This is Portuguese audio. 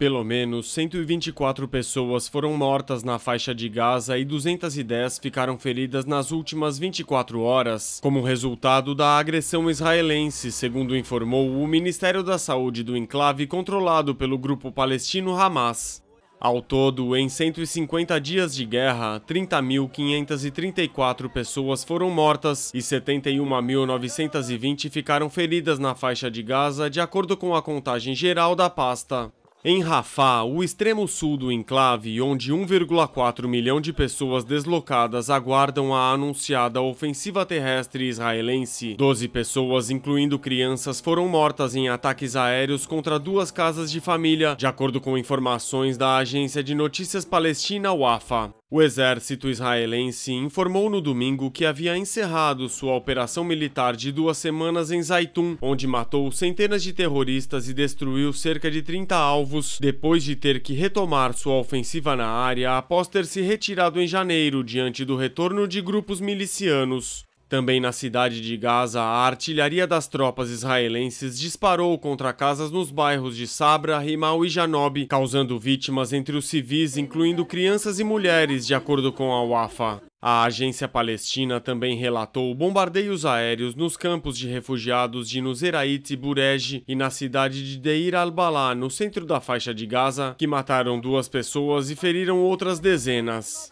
Pelo menos 124 pessoas foram mortas na faixa de Gaza e 210 ficaram feridas nas últimas 24 horas, como resultado da agressão israelense, segundo informou o Ministério da Saúde do enclave controlado pelo grupo palestino Hamas. Ao todo, em 150 dias de guerra, 30.534 pessoas foram mortas e 71.920 ficaram feridas na faixa de Gaza, de acordo com a contagem geral da pasta. Em Rafah, o extremo sul do enclave, onde 1,4 milhão de pessoas deslocadas aguardam a anunciada ofensiva terrestre israelense, 12 pessoas, incluindo crianças, foram mortas em ataques aéreos contra duas casas de família, de acordo com informações da agência de notícias palestina Wafa. O exército israelense informou no domingo que havia encerrado sua operação militar de duas semanas em Zaitum, onde matou centenas de terroristas e destruiu cerca de 30 alvos, depois de ter que retomar sua ofensiva na área após ter se retirado em janeiro diante do retorno de grupos milicianos. Também na cidade de Gaza, a artilharia das tropas israelenses disparou contra casas nos bairros de Sabra, Rimal e Janob, causando vítimas entre os civis, incluindo crianças e mulheres, de acordo com a Wafa. A agência palestina também relatou bombardeios aéreos nos campos de refugiados de Nuseirait e Burej e na cidade de Deir al-Balá, no centro da faixa de Gaza, que mataram duas pessoas e feriram outras dezenas.